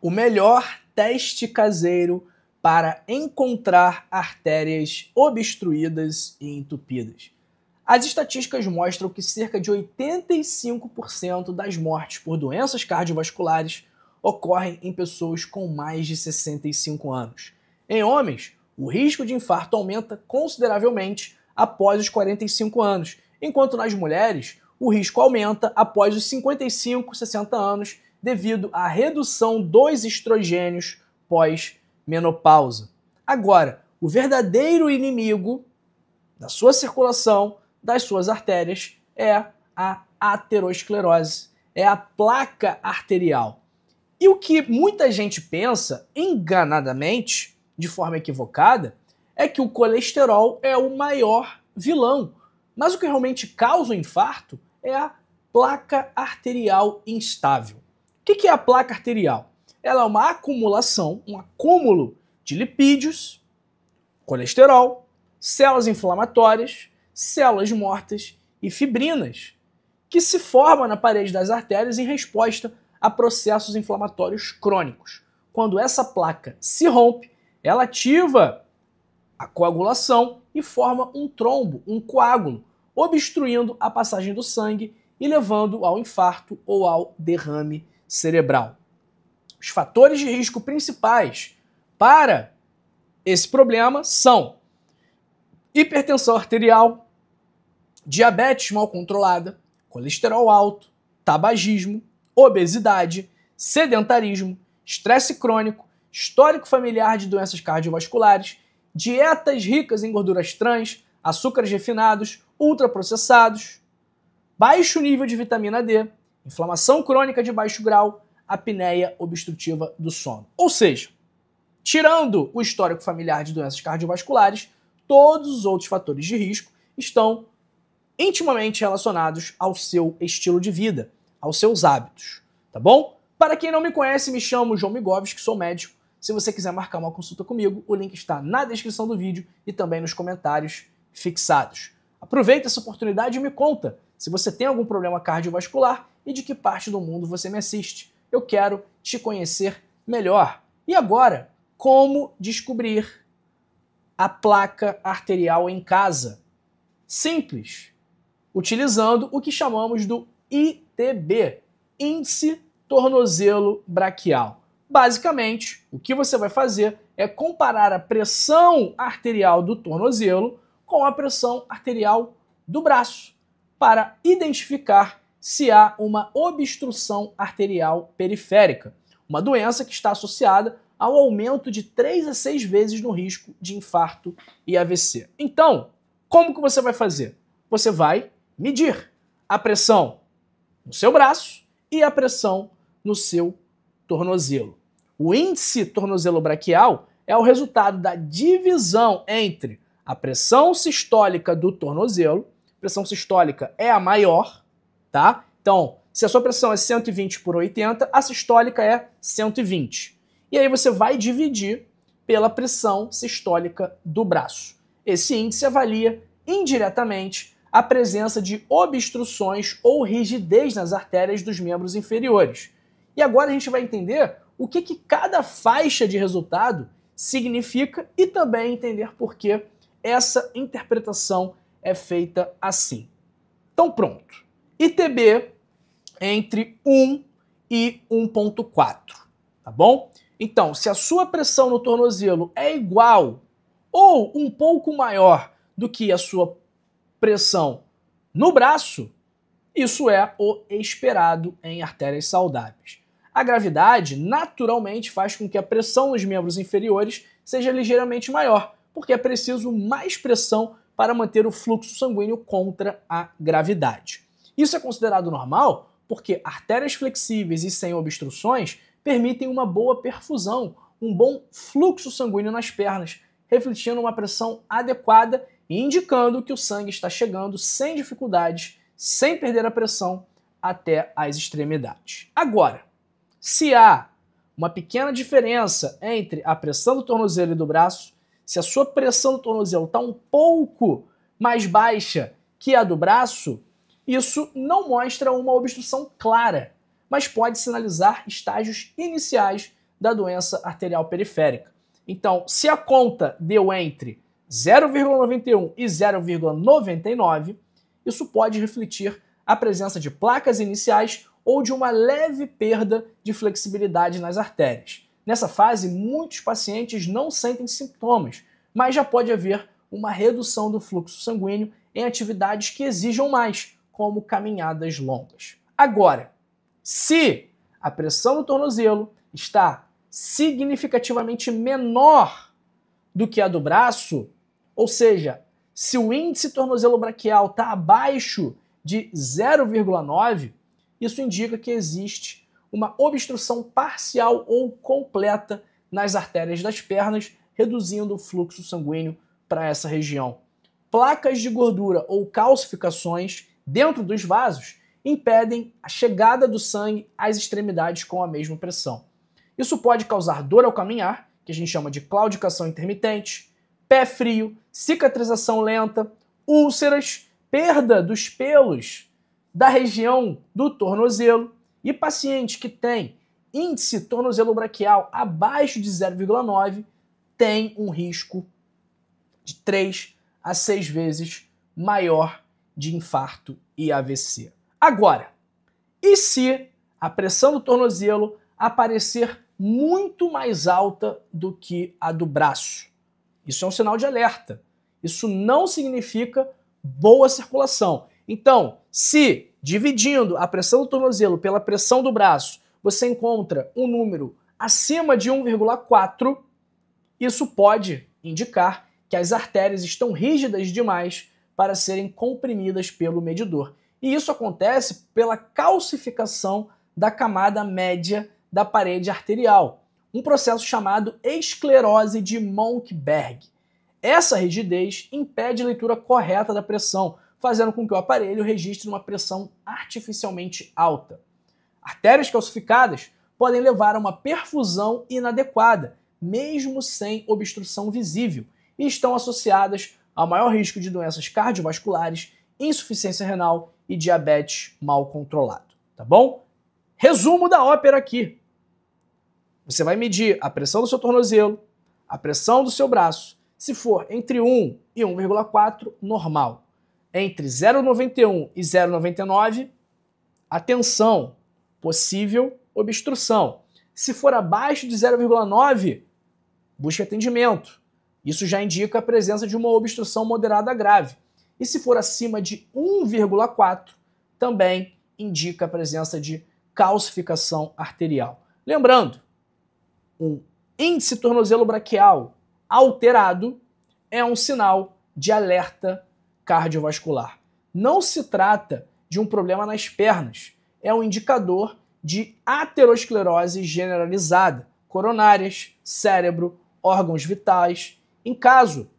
o melhor teste caseiro para encontrar artérias obstruídas e entupidas. As estatísticas mostram que cerca de 85% das mortes por doenças cardiovasculares ocorrem em pessoas com mais de 65 anos. Em homens, o risco de infarto aumenta consideravelmente após os 45 anos, enquanto nas mulheres, o risco aumenta após os 55, 60 anos devido à redução dos estrogênios pós-menopausa. Agora, o verdadeiro inimigo da sua circulação, das suas artérias, é a aterosclerose, é a placa arterial. E o que muita gente pensa, enganadamente, de forma equivocada, é que o colesterol é o maior vilão. Mas o que realmente causa o infarto é a placa arterial instável. O que é a placa arterial? Ela é uma acumulação, um acúmulo de lipídios, colesterol, células inflamatórias, células mortas e fibrinas, que se forma na parede das artérias em resposta a processos inflamatórios crônicos. Quando essa placa se rompe, ela ativa a coagulação e forma um trombo, um coágulo, obstruindo a passagem do sangue e levando ao infarto ou ao derrame cerebral. Os fatores de risco principais para esse problema são hipertensão arterial, diabetes mal controlada, colesterol alto, tabagismo, obesidade, sedentarismo, estresse crônico, histórico familiar de doenças cardiovasculares, dietas ricas em gorduras trans, açúcares refinados, ultraprocessados, baixo nível de vitamina D, inflamação crônica de baixo grau, apneia obstrutiva do sono. Ou seja, tirando o histórico familiar de doenças cardiovasculares, todos os outros fatores de risco estão intimamente relacionados ao seu estilo de vida, aos seus hábitos, tá bom? Para quem não me conhece, me chamo João que sou médico. Se você quiser marcar uma consulta comigo, o link está na descrição do vídeo e também nos comentários fixados. Aproveita essa oportunidade e me conta se você tem algum problema cardiovascular e de que parte do mundo você me assiste. Eu quero te conhecer melhor. E agora, como descobrir a placa arterial em casa? Simples, utilizando o que chamamos do ITB, índice tornozelo braquial. Basicamente, o que você vai fazer é comparar a pressão arterial do tornozelo com a pressão arterial do braço para identificar se há uma obstrução arterial periférica, uma doença que está associada ao aumento de 3 a 6 vezes no risco de infarto e AVC. Então, como que você vai fazer? Você vai medir a pressão no seu braço e a pressão no seu tornozelo. O índice tornozelo braquial é o resultado da divisão entre a pressão sistólica do tornozelo, pressão sistólica é a maior, tá? Então, se a sua pressão é 120 por 80, a sistólica é 120. E aí você vai dividir pela pressão sistólica do braço. Esse índice avalia indiretamente a presença de obstruções ou rigidez nas artérias dos membros inferiores. E agora a gente vai entender o que, que cada faixa de resultado significa e também entender por que essa interpretação é feita assim. Então, pronto. ITB entre 1 e 1.4, tá bom? Então, se a sua pressão no tornozelo é igual ou um pouco maior do que a sua pressão no braço, isso é o esperado em artérias saudáveis. A gravidade naturalmente faz com que a pressão nos membros inferiores seja ligeiramente maior, porque é preciso mais pressão para manter o fluxo sanguíneo contra a gravidade. Isso é considerado normal porque artérias flexíveis e sem obstruções permitem uma boa perfusão, um bom fluxo sanguíneo nas pernas, refletindo uma pressão adequada e indicando que o sangue está chegando sem dificuldades, sem perder a pressão até as extremidades. Agora, se há uma pequena diferença entre a pressão do tornozelo e do braço, se a sua pressão do tornozelo está um pouco mais baixa que a do braço, isso não mostra uma obstrução clara, mas pode sinalizar estágios iniciais da doença arterial periférica. Então, se a conta deu entre 0,91 e 0,99, isso pode refletir a presença de placas iniciais ou de uma leve perda de flexibilidade nas artérias. Nessa fase, muitos pacientes não sentem sintomas, mas já pode haver uma redução do fluxo sanguíneo em atividades que exijam mais, como caminhadas longas. Agora, se a pressão no tornozelo está significativamente menor do que a do braço, ou seja, se o índice tornozelo braquial está abaixo de 0,9, isso indica que existe uma obstrução parcial ou completa nas artérias das pernas, reduzindo o fluxo sanguíneo para essa região. Placas de gordura ou calcificações dentro dos vasos impedem a chegada do sangue às extremidades com a mesma pressão. Isso pode causar dor ao caminhar, que a gente chama de claudicação intermitente, pé frio, cicatrização lenta, úlceras, perda dos pelos da região do tornozelo e paciente que tem índice tornozelo braquial abaixo de 0,9 tem um risco de 3 a 6 vezes maior de infarto e AVC. Agora, e se a pressão do tornozelo aparecer muito mais alta do que a do braço? Isso é um sinal de alerta. Isso não significa boa circulação. Então, se dividindo a pressão do tornozelo pela pressão do braço, você encontra um número acima de 1,4, isso pode indicar que as artérias estão rígidas demais para serem comprimidas pelo medidor. E isso acontece pela calcificação da camada média da parede arterial, um processo chamado esclerose de Monkberg. Essa rigidez impede a leitura correta da pressão, fazendo com que o aparelho registre uma pressão artificialmente alta. Artérias calcificadas podem levar a uma perfusão inadequada, mesmo sem obstrução visível, e estão associadas a maior risco de doenças cardiovasculares, insuficiência renal e diabetes mal controlado, tá bom? Resumo da ópera aqui. Você vai medir a pressão do seu tornozelo, a pressão do seu braço. Se for entre 1 e 1,4, normal. Entre 0,91 e 0,99, atenção, possível obstrução. Se for abaixo de 0,9, busque atendimento. Isso já indica a presença de uma obstrução moderada grave. E se for acima de 1,4, também indica a presença de calcificação arterial. Lembrando, um índice tornozelo braquial alterado é um sinal de alerta cardiovascular. Não se trata de um problema nas pernas, é um indicador de aterosclerose generalizada, coronárias, cérebro, órgãos vitais em caso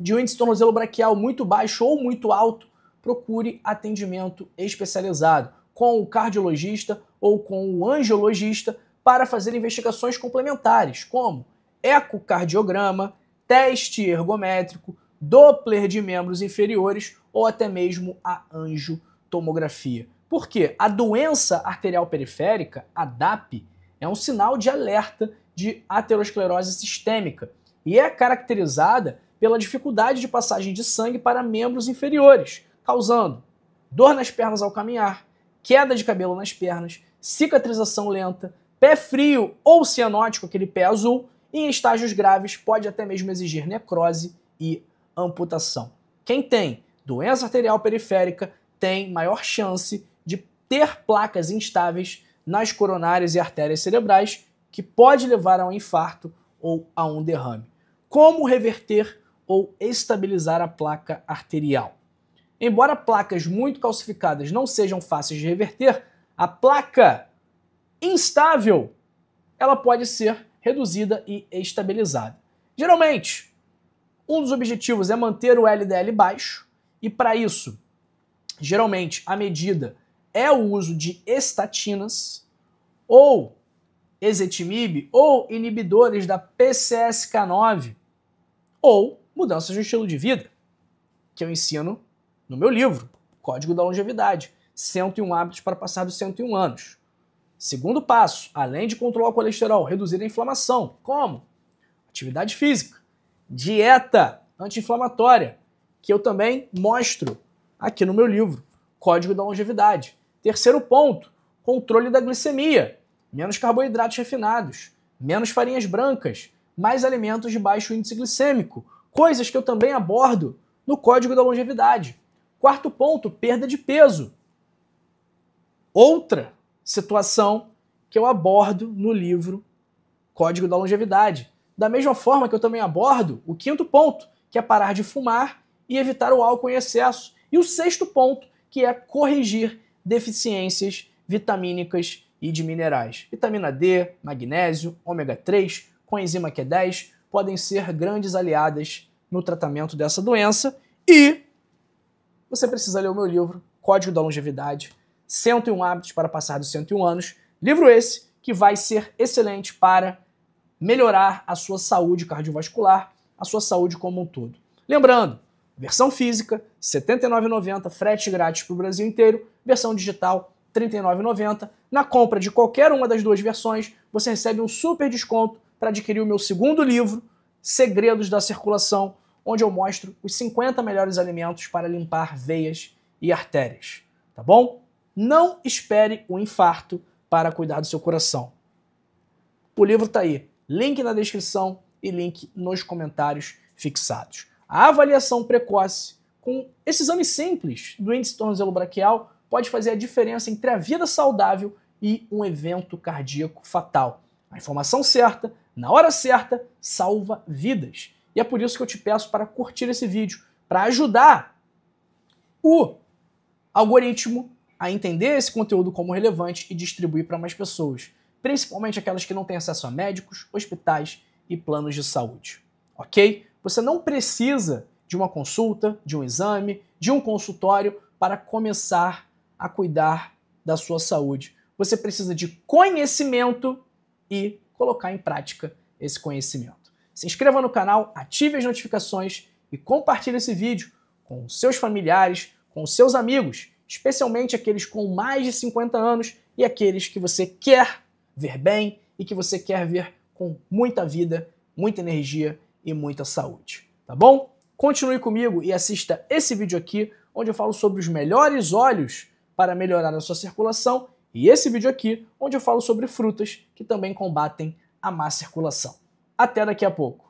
de um índice tornozelo braquial muito baixo ou muito alto, procure atendimento especializado com o cardiologista ou com o angiologista para fazer investigações complementares, como ecocardiograma, teste ergométrico, Doppler de membros inferiores ou até mesmo a angiotomografia. Porque a doença arterial periférica, a DAP, é um sinal de alerta de aterosclerose sistêmica e é caracterizada pela dificuldade de passagem de sangue para membros inferiores, causando dor nas pernas ao caminhar, queda de cabelo nas pernas, cicatrização lenta, pé frio ou cianótico, aquele pé azul, e em estágios graves pode até mesmo exigir necrose e amputação. Quem tem doença arterial periférica tem maior chance de ter placas instáveis nas coronárias e artérias cerebrais, que pode levar a um infarto ou a um derrame como reverter ou estabilizar a placa arterial. Embora placas muito calcificadas não sejam fáceis de reverter, a placa instável ela pode ser reduzida e estabilizada. Geralmente, um dos objetivos é manter o LDL baixo e para isso, geralmente a medida é o uso de estatinas ou ezetimibe ou inibidores da PCSK9 ou mudanças no estilo de vida, que eu ensino no meu livro, Código da Longevidade, 101 hábitos para passar dos 101 anos. Segundo passo, além de controlar o colesterol, reduzir a inflamação. Como? Atividade física, dieta anti-inflamatória, que eu também mostro aqui no meu livro, Código da Longevidade. Terceiro ponto, controle da glicemia, menos carboidratos refinados, menos farinhas brancas, mais alimentos de baixo índice glicêmico, coisas que eu também abordo no Código da Longevidade. Quarto ponto, perda de peso. Outra situação que eu abordo no livro Código da Longevidade. Da mesma forma que eu também abordo o quinto ponto, que é parar de fumar e evitar o álcool em excesso. E o sexto ponto, que é corrigir deficiências vitamínicas e de minerais. Vitamina D, magnésio, ômega 3, coenzima Q10 podem ser grandes aliadas no tratamento dessa doença e você precisa ler o meu livro Código da Longevidade, 101 hábitos para passar dos 101 anos. Livro esse que vai ser excelente para melhorar a sua saúde cardiovascular, a sua saúde como um todo. Lembrando, versão física, R$ 79,90, frete grátis para o Brasil inteiro, versão digital, R$ 39,90 na compra de qualquer uma das duas versões, você recebe um super desconto para adquirir o meu segundo livro, Segredos da Circulação, onde eu mostro os 50 melhores alimentos para limpar veias e artérias. Tá bom? Não espere o um infarto para cuidar do seu coração. O livro está aí. Link na descrição e link nos comentários fixados. A avaliação precoce com esse exame simples do índice tornozelo braquial pode fazer a diferença entre a vida saudável e um evento cardíaco fatal. A informação certa, na hora certa, salva vidas. E é por isso que eu te peço para curtir esse vídeo, para ajudar o algoritmo a entender esse conteúdo como relevante e distribuir para mais pessoas, principalmente aquelas que não têm acesso a médicos, hospitais e planos de saúde. Ok? Você não precisa de uma consulta, de um exame, de um consultório para começar a cuidar da sua saúde. Você precisa de conhecimento e colocar em prática esse conhecimento. Se inscreva no canal, ative as notificações e compartilhe esse vídeo com seus familiares, com seus amigos, especialmente aqueles com mais de 50 anos e aqueles que você quer ver bem e que você quer ver com muita vida, muita energia e muita saúde. Tá bom? Continue comigo e assista esse vídeo aqui, onde eu falo sobre os melhores olhos para melhorar a sua circulação e esse vídeo aqui onde eu falo sobre frutas que também combatem a má circulação. Até daqui a pouco!